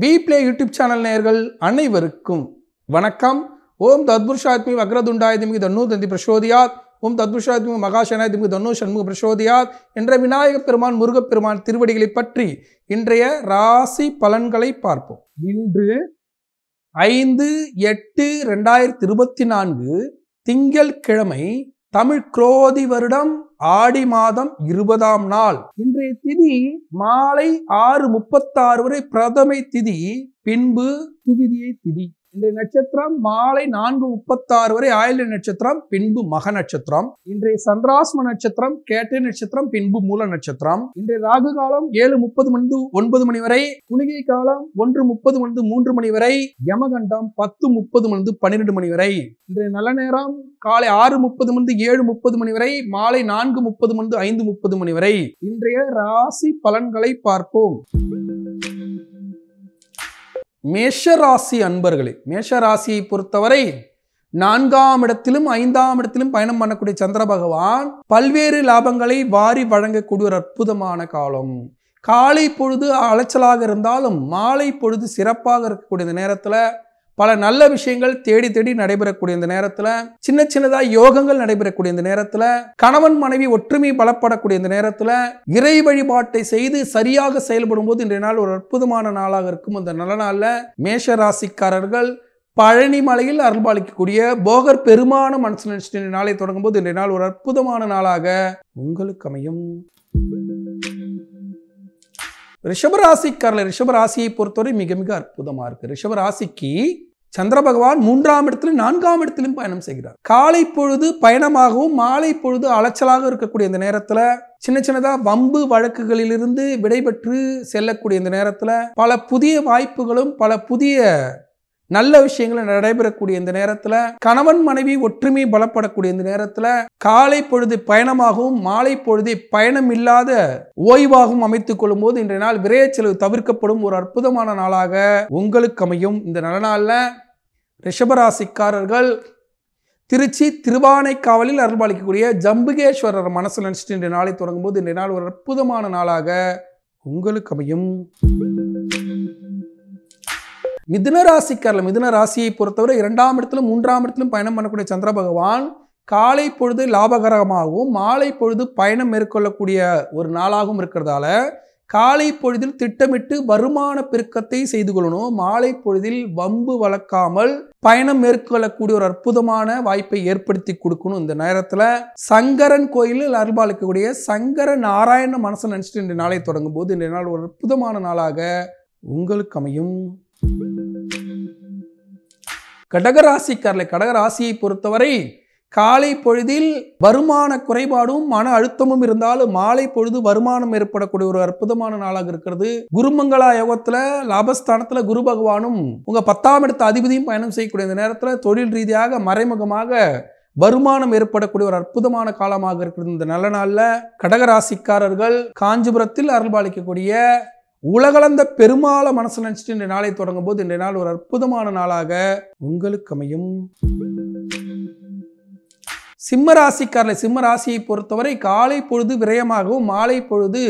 we play YouTube channel நேயர்கள் அனைவருக்கும் வணக்கம் ஓம் தத்புருஷாத்மி வக்ரதுண்டாயதிமிகு தன்னு தந்தி பிரசோதியாத் ஓம் தத்புஷாத்மி மகாசனாதிமிகு தன்னு சண்முக பிரசோதியாத் என்ற விநாயக பெருமான் முருகப்பெருமான் திருவடிகளை பற்றி இன்றைய ராசி பலன்களை பார்ப்போம் இன்று ஐந்து எட்டு ரெண்டாயிரத்தி இருபத்தி நான்கு திங்கள் கிழமை தமிழ் குரோதி வருடம் ஆடி மாதம் இருபதாம் நாள் இன்றைய திதி மாலை ஆறு முப்பத்தாறு வரை பிரதமை திதி பின்பு துவிதியை திதி இன்றைய நட்சத்திரம் மாலை நான்கு முப்பத்தாறு வரை ஆயுள்ய நட்சத்திரம் பின்பு மக நட்சத்திரம் இன்றைய சந்திராசம நட்சத்திரம் கேட்டை நட்சத்திரம் பின்பு மூல நட்சத்திரம் இன்றைய ராகு காலம் ஏழு முப்பது மணி ஒன்பது மணி வரை குளிகை காலம் ஒன்று முப்பது மணி மூன்று மணி வரை யமகண்டம் பத்து முப்பது மணி பன்னிரெண்டு மணி வரை இன்றைய நல்ல நேரம் காலை ஆறு முப்பது மணி ஏழு முப்பது மணி வரை மாலை நான்கு முப்பது மணி ஐந்து முப்பது மணி வரை இன்றைய ராசி பலன்களை பார்ப்போம் மேஷராசி அன்பர்களே மேஷராசியை பொறுத்தவரை நான்காம் இடத்திலும் ஐந்தாம் இடத்திலும் பயணம் பண்ணக்கூடிய சந்திர பகவான் பல்வேறு லாபங்களை வாரி வழங்கக்கூடிய ஒரு அற்புதமான காலம் காலை பொழுது அலைச்சலாக இருந்தாலும் மாலை பொழுது சிறப்பாக இருக்கக்கூடிய நேரத்தில் பல நல்ல விஷயங்கள் தேடி தேடி நடைபெறக்கூடிய இந்த நேரத்தில் சின்ன சின்னதாக யோகங்கள் நடைபெறக்கூடிய இந்த நேரத்தில் கணவன் மனைவி ஒற்றுமை பலப்படக்கூடிய இந்த நேரத்தில் இறை வழிபாட்டை செய்து சரியாக செயல்படும் போது இன்றைய நாள் ஒரு அற்புதமான நாளாக இருக்கும் இந்த நல்ல நாளில் மேஷ ராசிக்காரர்கள் பழனி மலையில் அருள்பாலிக்கக்கூடிய போகர் பெருமான மனசு நினைச்சிட்டு நாளை தொடங்கும் போது இன்றைய நாள் ஒரு அற்புதமான நாளாக உங்களுக்கு அமையும் ரிஷபராசிக்காரில் ரிஷபராசியை பொறுத்தவரை மிக மிக அற்புதமாக இருக்குது ரிஷபராசிக்கு சந்திர பகவான் மூன்றாம் இடத்திலும் நான்காம் இடத்திலும் பயணம் செய்கிறார் காலை பொழுது பயணமாகவும் மாலை பொழுது அலைச்சலாக இருக்கக்கூடிய இந்த நேரத்தில் சின்ன சின்னதாக வம்பு வழக்குகளிலிருந்து விடைபெற்று செல்லக்கூடிய இந்த நேரத்தில் பல புதிய வாய்ப்புகளும் பல புதிய நல்ல விஷயங்கள் நடைபெறக்கூடிய இந்த நேரத்தில் கணவன் மனைவி ஒற்றுமை பலப்படக்கூடிய இந்த நேரத்தில் காலை பொழுது பயணமாகவும் மாலை பொழுது பயணம் இல்லாத ஓய்வாகவும் அமைத்துக் கொள்ளும் போது இன்றைய நாள் விரைய செலவு தவிர்க்கப்படும் ஒரு அற்புதமான நாளாக உங்களுக்கு அமையும் இந்த நல்ல நாளில் ரிஷபராசிக்காரர்கள் திருச்சி திருவானைக்காவலில் அருள்பாலிக்கக்கூடிய ஜம்புகேஸ்வரர் மனசு நினைச்சிட்டு இன்றைய நாளை தொடங்கும் போது இன்றைய நாள் ஒரு அற்புதமான நாளாக உங்களுக்கு அமையும் மிதுன ராசிக்காரில் மிதுன ராசியை பொறுத்தவரை இரண்டாம் இடத்திலும் மூன்றாம் இடத்திலும் பயணம் பண்ணக்கூடிய சந்திர பகவான் காலை பொழுது லாபகரமாகவும் மாலை பொழுது பயணம் மேற்கொள்ளக்கூடிய ஒரு நாளாகவும் இருக்கிறதால காலை பொழுதில் திட்டமிட்டு வருமான பெருக்கத்தை செய்து கொள்ளணும் மாலை பொழுதில் வம்பு வளர்க்காமல் பயணம் மேற்கொள்ளக்கூடிய ஒரு அற்புதமான வாய்ப்பை ஏற்படுத்தி கொடுக்கணும் இந்த நேரத்தில் சங்கரன் கோயிலில் அருள்பாலிக்கக்கூடிய சங்கர நாராயண மனசை நினச்சிட்டு இந்த நாளை தொடங்கும் போது இந்த நாள் ஒரு அற்புதமான நாளாக உங்களுக்கு அமையும் கடகராசிக்காரர்களை கடகராசியை பொறுத்தவரை காலை பொழுதில் வருமான குறைபாடும் மன அழுத்தமும் இருந்தாலும் மாலை பொழுது வருமானம் ஏற்படக்கூடிய ஒரு அற்புதமான நாளாக இருக்கிறது குருமங்களா யோகத்துல லாபஸ்தானத்துல குரு பகவானும் உங்க பத்தாம் இடத்த அதிபதியும் பயணம் செய்யக்கூடிய இந்த நேரத்துல தொழில் ரீதியாக மறைமுகமாக வருமானம் ஏற்படக்கூடிய ஒரு அற்புதமான காலமாக இருக்கிறது இந்த நல்ல நாளில் கடகராசிக்காரர்கள் காஞ்சிபுரத்தில் அருள்பாலிக்கக்கூடிய உலகளந்த பெருமாள மனசு நினச்சிட்டு இந்த நாளை தொடங்கும் போது இந்த நாள் ஒரு அற்புதமான நாளாக உங்களுக்கு அமையும் சிம்ம ராசிக்காரர்களை சிம்ம ராசியை பொறுத்தவரை காலை பொழுது விரயமாகவும் மாலை பொழுது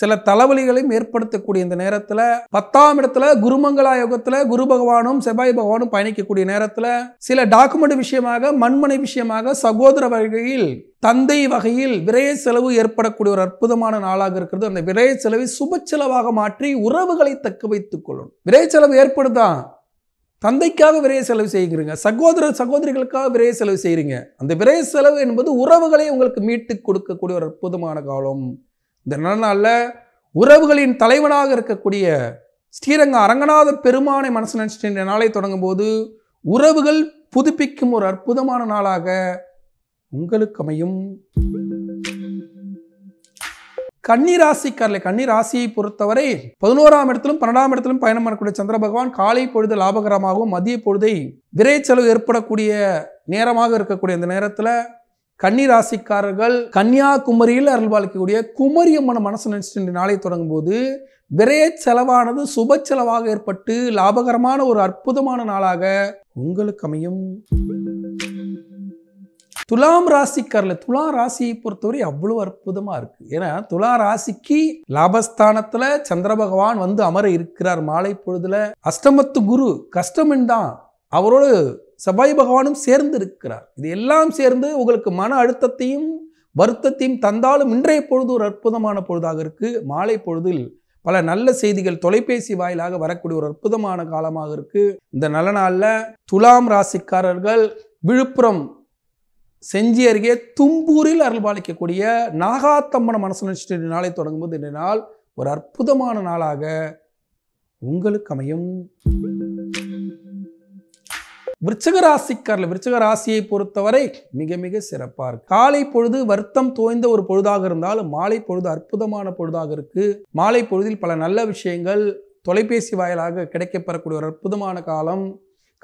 சில தலைவலிகளையும் ஏற்படுத்தக்கூடிய இந்த நேரத்தில் பத்தாம் இடத்துல குருமங்களா யோகத்தில் குரு பகவானும் செவ்வாய் பகவானும் பயணிக்கக்கூடிய நேரத்தில் சில டாக்குமெண்ட் விஷயமாக மண்மனை விஷயமாக சகோதர வகையில் தந்தை வகையில் விரய செலவு ஏற்படக்கூடிய ஒரு அற்புதமான நாளாக இருக்கிறது அந்த விரய செலவை சுப செலவாக மாற்றி உறவுகளை தக்க வைத்துக் கொள்ளணும் விரைய செலவு ஏற்படுதா தந்தைக்காக விரைய செலவு செய்கிறீங்க சகோதர சகோதரிகளுக்காக விரைய செலவு செய்கிறீங்க அந்த விரைய செலவு என்பது உறவுகளை உங்களுக்கு மீட்டு கொடுக்கக்கூடிய ஒரு அற்புதமான காலம் இந்த நன்னாளில் உறவுகளின் தலைவனாக இருக்கக்கூடிய ஸ்ரீரங்க அரங்கநாதர் பெருமானை மனசு நினச்சிட்டு இந்த நாளை தொடங்கும் போது உறவுகள் புதுப்பிக்கும் ஒரு அற்புதமான நாளாக உங்களுக்கு அமையும் கன்னிராசிக்காரர்களை கன்னிராசியை பொறுத்தவரை பதினோராம் இடத்திலும் பன்னெண்டாம் இடத்திலும் பயணம் பண்ணக்கூடிய சந்திர பகவான் காலை பொழுது லாபகரமாகவும் மதிய பொழுதை விரைச்சலவு ஏற்படக்கூடிய நேரமாக இருக்கக்கூடிய அந்த நேரத்தில் கன்னிராசிக்காரர்கள் கன்னியாகுமரியில் அருள் வாழ்க்கக்கூடிய குமரியம்மன மனசு நினைச்சிட்டு நாளை தொடங்கும் போது விரைய செலவானது சுப செலவாக ஏற்பட்டு லாபகரமான ஒரு அற்புதமான நாளாக உங்களுக்கு அமையும் துலாம் ராசிக்காரில் துலா ராசியை பொறுத்தவரை அவ்வளோ அற்புதமாக இருக்குது ஏன்னா துலா ராசிக்கு லாபஸ்தானத்தில் சந்திர பகவான் வந்து அமர இருக்கிறார் மாலை பொழுதுல அஷ்டமத்து குரு தான் அவரோடு செவ்வாய் பகவானும் சேர்ந்து இருக்கிறார் இது எல்லாம் சேர்ந்து உங்களுக்கு மன அழுத்தத்தையும் வருத்தத்தையும் தந்தாலும் இன்றைய பொழுது ஒரு அற்புதமான பொழுதாக இருக்குது மாலை பொழுதில் பல நல்ல செய்திகள் தொலைபேசி வாயிலாக வரக்கூடிய ஒரு அற்புதமான காலமாக இருக்குது இந்த நல்ல நாளில் துலாம் ராசிக்காரர்கள் விழுப்புரம் செஞ்சி அருகே தும்பூரில் அருள் பாலிக்கக்கூடிய நாகாத்தம்மன மனசு நினைச்சிட்டு நாளை தொடங்கும்போது இந்த நாள் ஒரு அற்புதமான நாளாக உங்களுக்கு அமையும் விருச்சிக ராசிக்காரில் விருச்சிக ராசியை பொறுத்தவரை மிக மிக சிறப்பாக இருக்கு காலை பொழுது வருத்தம் தோய்ந்த ஒரு பொழுதாக இருந்தாலும் மாலை பொழுது அற்புதமான பொழுதாக இருக்கு மாலை பொழுதில் பல நல்ல விஷயங்கள் தொலைபேசி வாயிலாக கிடைக்கப்பெறக்கூடிய ஒரு அற்புதமான காலம்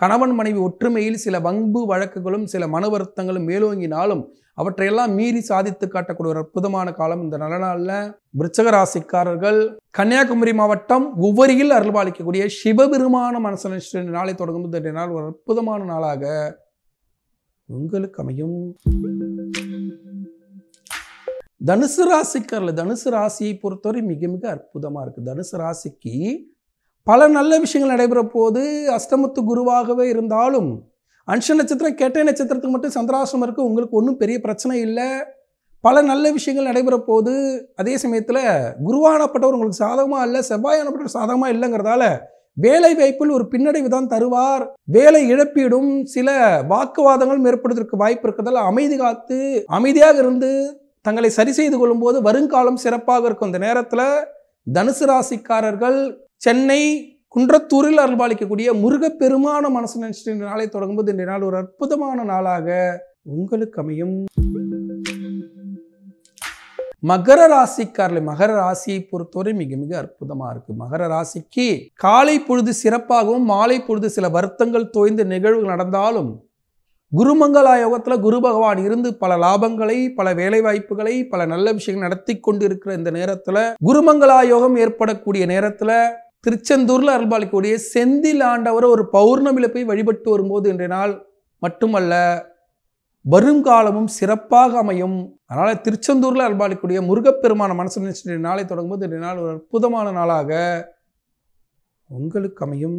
கணவன் மனைவி ஒற்றுமையில் சில வம்பு வழக்குகளும் சில மன வருத்தங்களும் மேலோங்கினாலும் அவற்றையெல்லாம் மீறி சாதித்து காட்டக்கூடிய ஒரு அற்புதமான காலம் இந்த நல்ல நாளில் விருச்சக ராசிக்காரர்கள் கன்னியாகுமரி மாவட்டம் உவரியில் அருள்பாலிக்கக்கூடிய சிவபெருமான மனசு நாளை தொடங்கும் இன்றைய நாள் ஒரு அற்புதமான நாளாக உங்களுக்கு அமையும் தனுசு ராசிக்காரில் தனுசு ராசியை பொறுத்தவரை மிக மிக அற்புதமாக இருக்குது தனுசு ராசிக்கு பல நல்ல விஷயங்கள் நடைபெற போது அஷ்டமத்து குருவாகவே இருந்தாலும் அன்ஷ நட்சத்திரம் கெட்ட நட்சத்திரத்துக்கு மட்டும் சந்திராசிரமம் இருக்குது உங்களுக்கு ஒன்றும் பெரிய பிரச்சனை இல்லை பல நல்ல விஷயங்கள் நடைபெற போது அதே சமயத்தில் குருவானப்பட்டவர் உங்களுக்கு சாதகமாக இல்லை செவ்வாயானப்பட்டவர் சாதகமாக இல்லைங்கிறதால வேலை வாய்ப்பில் ஒரு பின்னடைவு தான் தருவார் வேலை இழப்பீடும் சில வாக்குவாதங்கள் ஏற்படுவதற்கு வாய்ப்பு இருக்கிறதால அமைதி காத்து அமைதியாக இருந்து தங்களை சரி செய்து கொள்ளும்போது வருங்காலம் சிறப்பாக இருக்கும் இந்த நேரத்தில் தனுசு ராசிக்காரர்கள் சென்னை குன்றத்தூரில் அருள்பாலிக்கக்கூடிய முருகப்பெருமான மனசு நினைச்சிட்டு இந்த நாளை தொடங்கும்போது இந்த நாள் ஒரு அற்புதமான நாளாக உங்களுக்கு அமையும் மகர ராசிக்காரர்கள் மகர ராசியை பொறுத்தவரை மிக மிக அற்புதமாக இருக்குது மகர ராசிக்கு காலை பொழுது சிறப்பாகவும் மாலை பொழுது சில வருத்தங்கள் தோய்ந்த நிகழ்வுகள் நடந்தாலும் குருமங்களா யோகத்தில் குரு பகவான் இருந்து பல லாபங்களை பல வேலை வாய்ப்புகளை பல நல்ல விஷயங்கள் நடத்தி கொண்டு இருக்கிற இந்த நேரத்தில் குருமங்களா யோகம் ஏற்படக்கூடிய நேரத்தில் திருச்செந்தூரில் அருள்பாலிக்கக்கூடிய செந்தில் ஆண்டவரை ஒரு பௌர்ணமியில் போய் வழிபட்டு வரும்போது இன்றைய நாள் மட்டுமல்ல வருங்காலமும் சிறப்பாக அமையும் அதனால் திருச்செந்தூரில் அருள்பாலிக்கக்கூடிய முருகப்பெருமான மனசு நினைச்சு நாளை தொடங்கும்போது இன்றைய நாள் ஒரு அற்புதமான நாளாக உங்களுக்கு அமையும்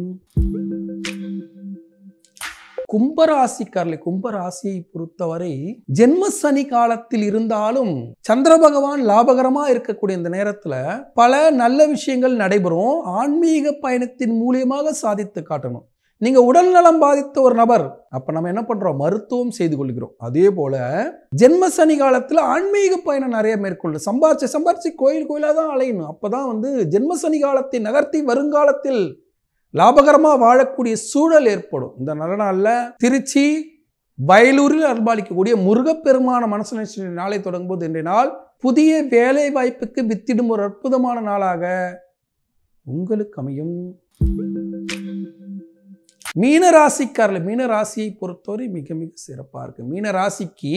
கும்பராசிக்காரர்களை கும்பராசியை பொறுத்தவரை ஜென்ம சனி காலத்தில் இருந்தாலும் சந்திர பகவான் லாபகரமா இருக்கக்கூடிய இந்த நேரத்துல பல நல்ல விஷயங்கள் நடைபெறும் ஆன்மீக பயணத்தின் மூலியமாக சாதித்து காட்டணும் நீங்க உடல் நலம் பாதித்த ஒரு நபர் அப்ப நம்ம என்ன பண்றோம் மருத்துவம் செய்து கொள்கிறோம் அதே போல ஜென்ம சனி காலத்துல ஆன்மீக பயணம் நிறைய மேற்கொள்ளும் சம்பாரிச்சு சம்பாரிச்சு கோயில் கோயிலாக தான் அலையணும் அப்பதான் வந்து ஜென்ம சனி காலத்தை நகர்த்தி வருங்காலத்தில் லாபகரமாக வாழக்கூடிய சூழல் ஏற்படும் இந்த நல்ல நாளில் திருச்சி வயலூரில் அன்பாளிக்கக்கூடிய முருகப்பெருமான மனசு நினைச்சு நாளை தொடங்கும்போது இன்றைய நாள் புதிய வேலை வாய்ப்புக்கு வித்திடும் ஒரு அற்புதமான நாளாக உங்களுக்கு அமையும் மீன ராசிக்காரில் மீன ராசியை பொறுத்தவரை மிக மிக சிறப்பாக இருக்கு மீன ராசிக்கு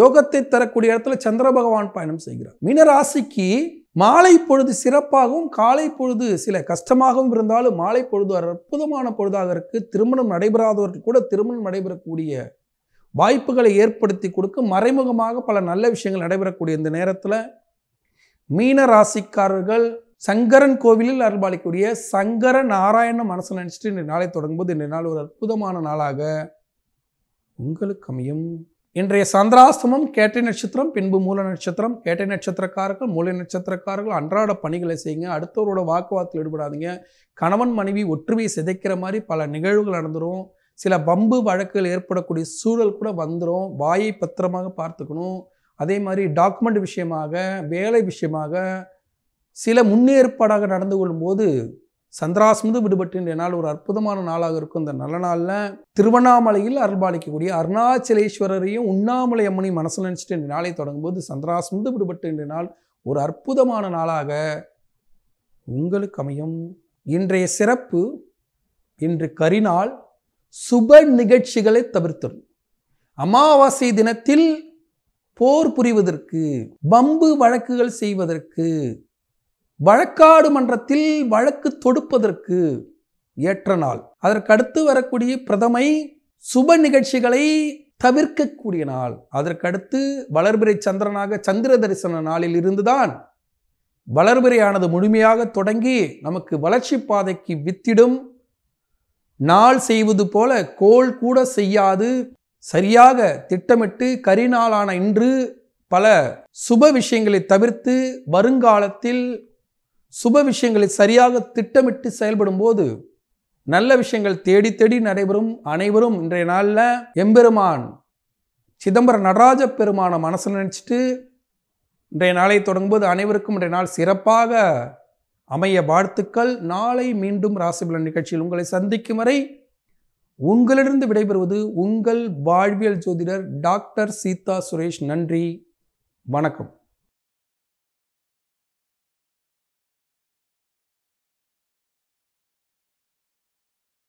யோகத்தை தரக்கூடிய இடத்துல சந்திர பகவான் பயணம் செய்கிறார் மீன ராசிக்கு மாலை பொழுது சிறப்பாகவும் காலை பொழுது சில கஷ்டமாகவும் இருந்தாலும் மாலை பொழுது அற்புதமான பொழுதாக இருக்கு திருமணம் நடைபெறாதவர்கள் கூட திருமணம் நடைபெறக்கூடிய வாய்ப்புகளை ஏற்படுத்தி கொடுக்க மறைமுகமாக பல நல்ல விஷயங்கள் நடைபெறக்கூடிய இந்த நேரத்தில் மீன ராசிக்காரர்கள் சங்கரன் கோவிலில் அருள்பாலிக்கூடிய சங்கர நாராயண மனசு நினச்சிட்டு இன்றைய நாளை தொடங்கும்போது இன்றைய நாள் ஒரு அற்புதமான நாளாக உங்களுக்கு அமையும் இன்றைய சந்திராஸ்தமம் கேட்டை நட்சத்திரம் பின்பு மூல நட்சத்திரம் கேட்டை நட்சத்திரக்காரர்கள் மூளை நட்சத்திரக்காரர்கள் அன்றாட பணிகளை செய்யுங்க அடுத்தவரோட வாக்குவாதத்தில் ஈடுபடாதீங்க கணவன் மனைவி ஒற்றுமையை சிதைக்கிற மாதிரி பல நிகழ்வுகள் நடந்துடும் சில பம்பு வழக்குகள் ஏற்படக்கூடிய சூழல் கூட வந்துடும் வாயை பத்திரமாக பார்த்துக்கணும் அதே மாதிரி டாக்குமெண்ட் விஷயமாக வேலை விஷயமாக சில முன்னேற்பாடாக நடந்து கொள்ளும்போது சந்திராசிமிது விடுபட்டு இன்றைய நாள் ஒரு அற்புதமான நாளாக இருக்கும் இந்த நல்ல நாளில் திருவண்ணாமலையில் அருள்பாலிக்கக்கூடிய அருணாச்சலேஸ்வரரையும் உண்ணாமலை அம்மனையும் மனசில் நினச்சிட்டு இன்றைய நாளை தொடங்கும்போது சந்திராசிமிது விடுபட்டு இன்றைய நாள் ஒரு அற்புதமான நாளாக உங்களுக்கு அமையும் இன்றைய சிறப்பு இன்று கரிநாள் சுப நிகழ்ச்சிகளை தவிர்த்தரும் அமாவாசை தினத்தில் போர் புரிவதற்கு பம்பு வழக்குகள் செய்வதற்கு வழக்காடு மன்றத்தில் வழக்கு தொடுப்பதற்கு ஏற்ற நாள் அதற்கடுத்து வரக்கூடிய பிரதமை சுப நிகழ்ச்சிகளை தவிர்க்கக்கூடிய நாள் அதற்கடுத்து வளர்பிறை சந்திரனாக சந்திர தரிசன நாளில் இருந்துதான் வளர்பிறையானது முழுமையாக தொடங்கி நமக்கு வளர்ச்சி பாதைக்கு வித்திடும் நாள் செய்வது போல கோல் கூட செய்யாது சரியாக திட்டமிட்டு கரிநாளான இன்று பல சுப விஷயங்களை தவிர்த்து வருங்காலத்தில் சுப விஷயங்களை சரியாக திட்டமிட்டு செயல்படும் போது நல்ல விஷயங்கள் தேடி தேடி நடைபெறும் அனைவரும் இன்றைய நாளில் எம்பெருமான் சிதம்பர நடராஜ பெருமான மனசில் நினச்சிட்டு இன்றைய நாளை தொடங்கும்போது அனைவருக்கும் இன்றைய நாள் சிறப்பாக அமைய வாழ்த்துக்கள் நாளை மீண்டும் ராசிபலன் நிகழ்ச்சியில் உங்களை சந்திக்கும் வரை உங்களிடந்து விடைபெறுவது உங்கள் வாழ்வியல் ஜோதிடர் டாக்டர் சீதா சுரேஷ் நன்றி வணக்கம்